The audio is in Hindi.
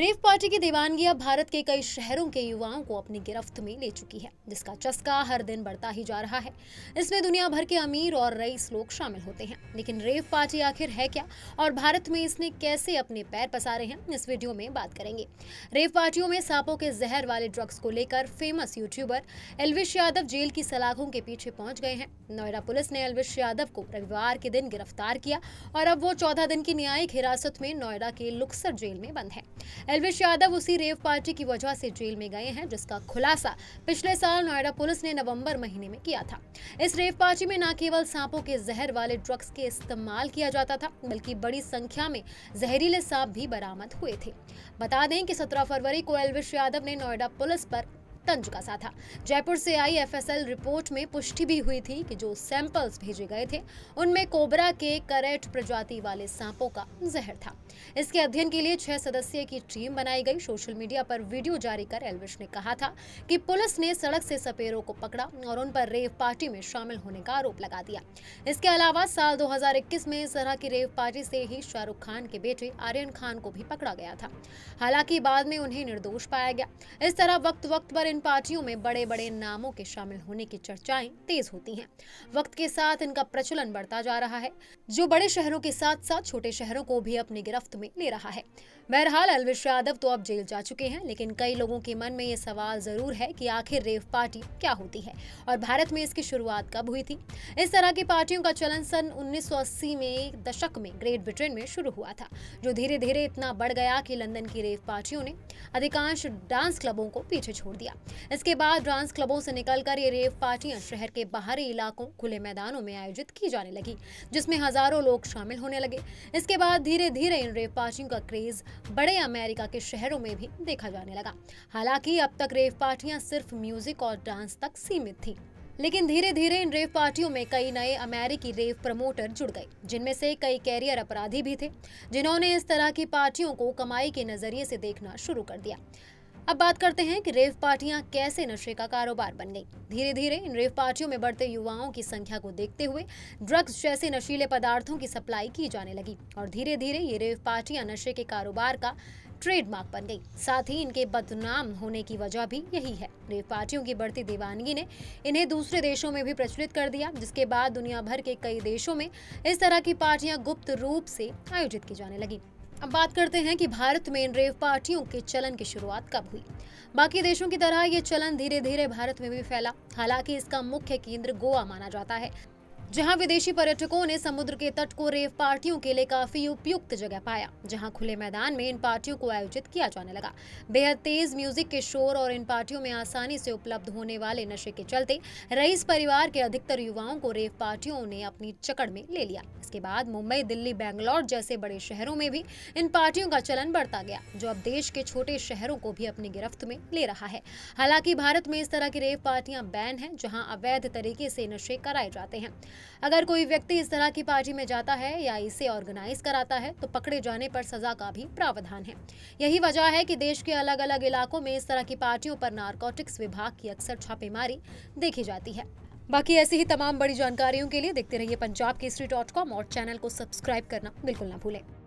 रेव पार्टी की दीवानगी अब भारत के कई शहरों के युवाओं को अपनी गिरफ्त में ले चुकी है जिसका चस्का हर दिन बढ़ता ही जा रहा है इसमें दुनिया भर के अमीर और रईस लोग शामिल होते हैं लेकिन रेव पार्टी आखिर है क्या और भारत में इसने कैसे अपने पैर पसारे हैं इस वीडियो में बात करेंगे रेव पार्टियों में सांपों के जहर वाले ड्रग्स को लेकर famous YouTuber Elvish Yadav jail की सलाखों के पीछे पहुंच गए हैं नोएडा पुलिस ने एलविश यादव को रविवार के दिन गिरफ्तार किया और अब वो चौदह दिन की न्यायिक हिरासत में नोएडा के लुक्सर जेल में बंद है एलवेश यादव उसी रेव पार्टी की वजह से जेल में गए हैं जिसका खुलासा पिछले साल नोएडा पुलिस ने नवंबर महीने में किया था इस रेव पार्टी में न केवल सांपों के जहर वाले ड्रग्स के इस्तेमाल किया जाता था बल्कि बड़ी संख्या में जहरीले सांप भी बरामद हुए थे बता दें कि सत्रह फरवरी को एलवेश यादव ने नोएडा पुलिस पर तन चुका सा था जयपुर से आई एफएसएल रिपोर्ट में पुष्टि भी हुई थी कि जो सैंपल्स भेजे गए थे उनमें कोबरा के करेट प्रजाति वाले सांपों का जहर था इसके अध्ययन के लिए छह सदस्यीय की टीम बनाई गई सोशल मीडिया पर वीडियो जारी कर एलविश ने कहा था कि पुलिस ने सड़क से सपेरों को पकड़ा और उन पर रेव पार्टी में शामिल होने का आरोप लगा दिया इसके अलावा साल 2021 में इस तरह की रेव पार्टी से ही शाहरुख खान के बेटे आर्यन खान को भी पकड़ा गया था हालांकि बाद में उन्हें निर्दोष पाया गया इस तरह वक्त वक्त पर इन पार्टियों में बड़े बड़े नामों के शामिल होने की चर्चाएं तेज होती हैं वक्त के साथ इनका प्रचलन बढ़ता जा रहा है जो बड़े शहरों के साथ साथ छोटे शहरों को भी अपनी गिरफ्त में ले रहा है बहरहाल अलविश यादव तो अब जेल जा चुके हैं लेकिन कई लोगों के मन में ये सवाल जरूर है की आखिर रेव पार्टी क्या होती है और भारत में इसकी शुरुआत कब हुई थी इस तरह की पार्टियों का चलन सन उन्नीस में दशक में ग्रेट ब्रिटेन में शुरू हुआ था जो धीरे धीरे इतना बढ़ गया कि लंदन की रेव पार्टियों ने अधिकांश डांस क्लबों को पीछे छोड़ दिया इसके बाद डांस क्लबों से निकलकर ये रेव पार्टियां शहर के बाहरी इलाकों खुले मैदानों में आयोजित की जाने लगी जिसमें हजारों लोग शामिल होने लगे इसके बाद धीरे धीरे इन रेव पार्टियों का क्रेज बड़े अमेरिका के शहरों में भी देखा जाने लगा हालांकि अब तक रेव पार्टियां सिर्फ म्यूजिक और डांस तक सीमित थी लेकिन धीरे धीरे इन रेव पार्टियों में कई नए अमेरिकी रेव प्रमोटर जुड़ गए जिनमें से कई कैरियर अपराधी भी थे जिन्होंने इस तरह की पार्टियों को कमाई के नजरिए से देखना शुरू कर दिया अब बात करते हैं कि रेव पार्टियां कैसे नशे का कारोबार बन गई धीरे धीरे इन रेव पार्टियों में बढ़ते युवाओं की संख्या को देखते हुए ड्रग्स जैसे नशीले पदार्थों की सप्लाई की जाने लगी और धीरे धीरे ये रेव पार्टियां नशे के कारोबार का ट्रेडमार्क बन गई साथ ही इनके बदनाम होने की वजह भी यही है रेव पार्टियों की बढ़ती दीवानगी ने इन्हें दूसरे देशों में भी प्रचलित कर दिया जिसके बाद दुनिया भर के कई देशों में इस तरह की पार्टियां गुप्त रूप से आयोजित की जाने लगी अब बात करते हैं कि भारत में इन रेव पार्टियों के चलन की शुरुआत कब हुई बाकी देशों की तरह ये चलन धीरे धीरे भारत में भी फैला हालांकि इसका मुख्य केंद्र गोवा माना जाता है जहां विदेशी पर्यटकों ने समुद्र के तट को रेव पार्टियों के लिए काफी उपयुक्त जगह पाया जहां खुले मैदान में इन पार्टियों को आयोजित किया जाने लगा बेहद तेज म्यूजिक के शोर और इन पार्टियों में आसानी से उपलब्ध होने वाले नशे के चलते रईस परिवार के अधिकतर युवाओं को रेव पार्टियों ने अपनी चकड़ में ले लिया इसके बाद मुंबई दिल्ली बेंगलोर जैसे बड़े शहरों में भी इन पार्टियों का चलन बढ़ता गया जो अब देश के छोटे शहरों को भी अपनी गिरफ्त में ले रहा है हालांकि भारत में इस तरह की रेव पार्टियां बैन है जहाँ अवैध तरीके से नशे कराए जाते हैं अगर कोई व्यक्ति इस तरह की पार्टी में जाता है या इसे ऑर्गेनाइज कराता है तो पकड़े जाने पर सजा का भी प्रावधान है यही वजह है कि देश के अलग अलग इलाकों में इस तरह की पार्टियों पर नारकोटिक्स विभाग की अक्सर छापेमारी देखी जाती है बाकी ऐसी ही तमाम बड़ी जानकारियों के लिए देखते रहिए पंजाब केसरी डॉट कॉम और चैनल को सब्सक्राइब करना बिल्कुल ना भूलें